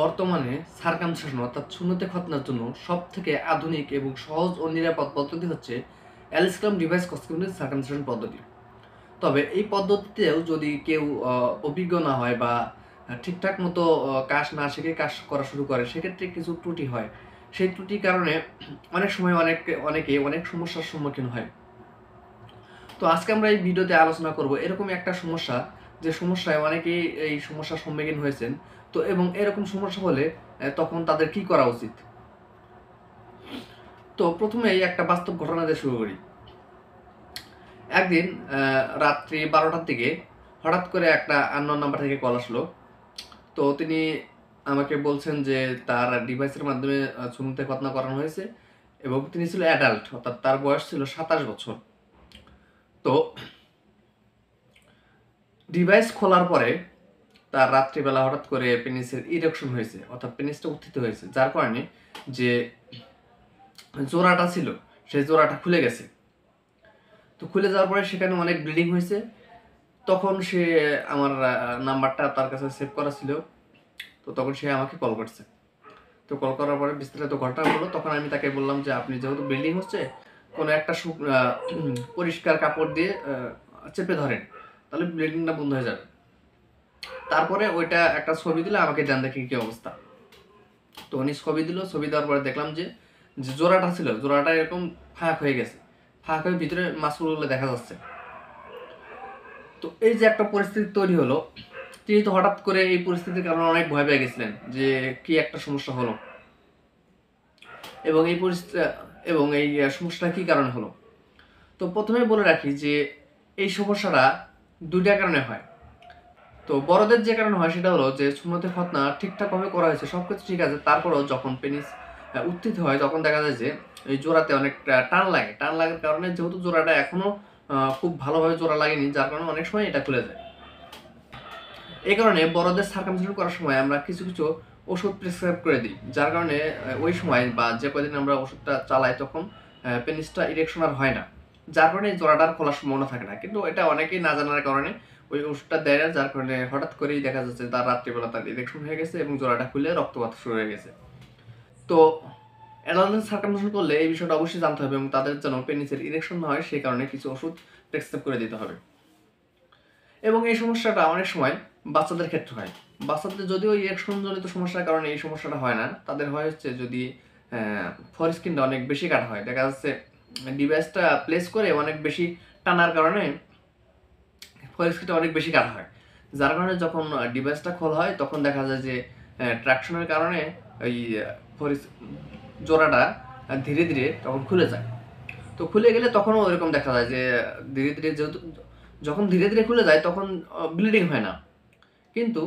বর্তমানে সার্কামসেশন অর্থাৎ শূন্যতে খতনার জন্য সব থেকে আধুনিক এবং সহজ ও নিরাপদ পদ্ধতি হচ্ছে অ্যালিসক্রাম ডিভাইস কস্টিউমের সার্কামসেশন পদ্ধতি তবে এই পদ্ধতিতেও যদি কেউ অভিজ্ঞ না হয় বা ঠিকঠাক মতো কাজ না শিখে কাজ করা শুরু করে সেক্ষেত্রে কিছু ত্রুটি হয় সেই ত্রুটির কারণে অনেক সময় অনেক অনেকে অনেক সমস্যার সম্মুখীন হয় তো আজকে আমরা এই ভিডিওতে আলোচনা করব এরকম একটা সমস্যা যে সমস্যায় অনেকেই এই সমস্যার সম্মুখীন হয়েছেন তো এবং এরকম সমস্যা হলে তখন তাদের কি করা উচিত তো প্রথমে একটা বাস্তব ঘটনা দিয়ে শুরু করি একদিন রাত্রি বারোটার দিকে হঠাৎ করে একটা আননোন নাম্বার থেকে কল আসলো তো তিনি আমাকে বলছেন যে তার ডিভাইসের মাধ্যমে ছুমতে ঘটনা করানো হয়েছে এবং তিনি ছিল অ্যাডাল্ট অর্থাৎ তার বয়স ছিল সাতাশ বছর তো ডিভাইস খোলার পরে তার রাত্রিবেলা হঠাৎ করে পেনিসের ইরেকশন হয়েছে অর্থাৎ পেনিসটা উত্থিত হয়েছে যার কারণে যে জোড়াটা ছিল সেই জোড়াটা খুলে গেছে তো খুলে যাওয়ার পরে সেখানে অনেক ব্লিডিং হয়েছে তখন সে আমার নাম্বারটা তার কাছে সেভ করা ছিল তো তখন সে আমাকে কল করছে তো কল করার পরে বিস্তারিত ঘটনা বললো তখন আমি তাকে বললাম যে আপনি যেহেতু বিল্ডিং হচ্ছে কোনো একটা পরিষ্কার কাপড় দিয়ে চেপে ধরেন তাহলে ব্লিডিংটা বন্ধ হয়ে যাবে তারপরে ওইটা একটা ছবি দিলে আমাকে জান দেখি কী অবস্থা তো উনি ছবি দিল ছবি দেওয়ার পরে দেখলাম যে জোড়াটা ছিল জোড়াটা এরকম ফাঁক হয়ে গেছে ফাঁক হয়ে ভিতরে মাছগুলো দেখা যাচ্ছে তো এই যে একটা পরিস্থিতি তৈরি হলো তিনি তো হঠাৎ করে এই পরিস্থিতির কারণে অনেক ভয় পেয়ে গেছিলেন যে কি একটা সমস্যা হলো এবং এই পরিস্থিতি এবং এই সমস্যাটা কী কারণে হলো তো প্রথমে বলে রাখি যে এই সমস্যাটা দুইটা কারণে হয় তো বড়দের যে কারণে হয় সেটা হলো যে সুন্নতে ফতনা ঠিকঠাকভাবে করা হয়েছে সব কিছু ঠিক আছে তারপরেও যখন পেনিস উত্থিত হয় তখন দেখা যায় যে এই জোড়াতে অনেক টান লাগে টান লাগার কারণে যেহেতু জোড়াটা এখনও খুব ভালোভাবে জোড়া লাগেনি যার কারণে অনেক সময় এটা খুলে যায় এই কারণে বড়দের সার্কামসেশন করার সময় আমরা কিছু কিছু ওষুধ প্রেসক্রাইব করে দিই যার কারণে ওই সময় বা যে কদিন আমরা ওষুধটা চালাই তখন পেনিসটা ইরেকশন আর হয় না যার কারণে জোড়াটার খোলার সম্ভাবনা থাকে না কিন্তু এটা অনেকেই না জানার কারণে ওই ওষুধটা দেয় না যার কারণে হঠাৎ করেই দেখা যাচ্ছে তার রাত্রিবেলা তার ইরেকশন হয়ে গেছে এবং জোড়াটা খুলে রক্তপাত শুরু হয়ে গেছে তো অ্যাডাল্ট সার্কামশন করলে এই বিষয়টা অবশ্যই জানতে হবে এবং তাদের যেন পেনিসের ইরেকশন না হয় সেই কারণে কিছু ওষুধ প্রেসক্রাইব করে দিতে হবে এবং এই সমস্যাটা অনেক সময় বাচ্চাদের ক্ষেত্রে হয় বাচ্চাদের যদিও ইলেকশনজনিত সমস্যার কারণে এই সমস্যাটা হয় না তাদের হয় হচ্ছে যদি ফর স্কিনটা অনেক বেশি কাটা হয় দেখা যাচ্ছে ডিভাইসটা প্লেস করে অনেক বেশি টানার কারণে ফর স্কিনটা অনেক বেশি কাটা হয় যার কারণে যখন ডিভাইসটা খোল হয় তখন দেখা যায় যে ট্র্যাকশনের কারণে ওই ফর জোড়াটা ধীরে ধীরে তখন খুলে যায় তো খুলে গেলে তখনও ওরকম দেখা যায় যে ধীরে ধীরে যেহেতু যখন ধীরে ধীরে খুলে যায় তখন ব্লিডিং হয় না কিন্তু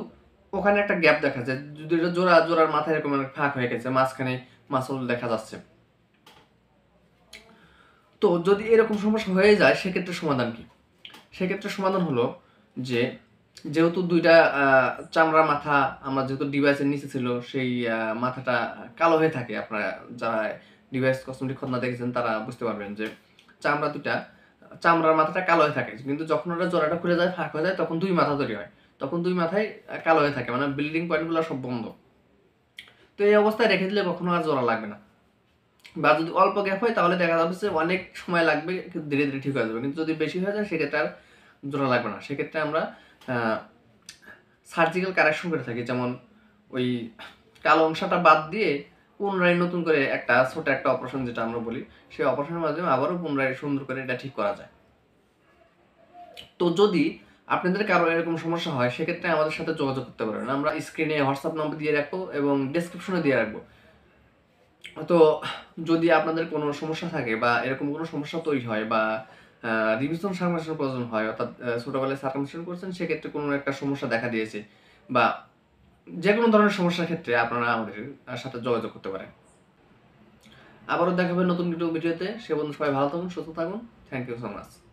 ওখানে একটা গ্যাপ দেখা যায় জোড়া জোড়ার মাথায় এরকম ফাঁক হয়ে গেছে মাঝখানে মাসল দেখা যাচ্ছে তো যদি এরকম সমস্যা হয়ে যায় সেক্ষেত্রে সমাধান কি সেক্ষেত্রে সমাধান হলো যে যেহেতু দুইটা চামড়া মাথা আমরা যেহেতু ডিভাইসের নিচে ছিল সেই মাথাটা কালো হয়ে থাকে আপনারা যারা ডিভাইস কসমেটিক খতনা দেখেছেন তারা বুঝতে পারবেন যে চামড়া দুটা চামড়ার মাথাটা কালো হয়ে থাকে কিন্তু যখন ওটা জোড়াটা খুলে যায় ফাঁক হয়ে যায় তখন দুই মাথা তৈরি হয় তখন দুই মাথায় কালো হয়ে থাকে মানে ব্লিডিং পয়েন্টগুলো সব বন্ধ তো এই অবস্থায় রেখে দিলে কখনো আর জোড়া লাগবে না বা যদি অল্প গ্যাপ হয় তাহলে দেখা যাবে যে অনেক সময় লাগবে ধীরে ধীরে ঠিক হয়ে যাবে কিন্তু যদি বেশি হয়ে যায় সেক্ষেত্রে আর জোড়া লাগবে না সেক্ষেত্রে আমরা সার্জিক্যাল কারেকশন করে থাকি যেমন ওই কালো অংশটা বাদ দিয়ে পুনরায় নতুন করে একটা ছোট একটা অপারেশন যেটা আমরা বলি সেই অপারেশনের মাধ্যমে আবারও পুনরায় সুন্দর করে এটা ঠিক করা যায় তো যদি আপনাদের কারো এরকম সমস্যা হয় সেক্ষেত্রে আমাদের সাথে যোগাযোগ করতে পারেন আমরা স্ক্রিনে হোয়াটসঅ্যাপ নম্বর দিয়ে রাখবো এবং ডিসক্রিপশনে দিয়ে রাখবো তো যদি আপনাদের কোনো সমস্যা থাকে বা এরকম কোনো সমস্যা তৈরি হয় বা রিভিশন সার্কামশন প্রয়োজন হয় অর্থাৎ ছোটোবেলায় সার্কামশন করছেন সেক্ষেত্রে কোনো একটা সমস্যা দেখা দিয়েছে বা যে কোনো ধরনের সমস্যার ক্ষেত্রে আপনারা আমাদের সাথে যোগাযোগ করতে পারেন আবারও দেখাবেন নতুন ভিডিওতে সে বন্ধু সবাই ভালো থাকুন সুস্থ থাকুন থ্যাংক ইউ সো মাচ